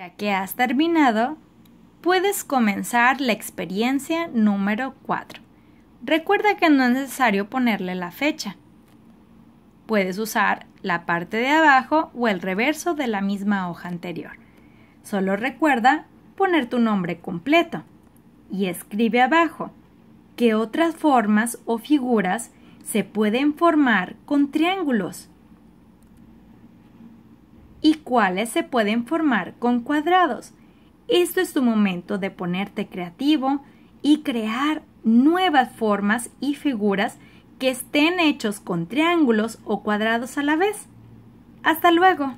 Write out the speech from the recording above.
Ya que has terminado, puedes comenzar la experiencia número 4. Recuerda que no es necesario ponerle la fecha. Puedes usar la parte de abajo o el reverso de la misma hoja anterior. Solo recuerda poner tu nombre completo y escribe abajo qué otras formas o figuras se pueden formar con triángulos cuales se pueden formar con cuadrados. Esto es tu momento de ponerte creativo y crear nuevas formas y figuras que estén hechos con triángulos o cuadrados a la vez. Hasta luego.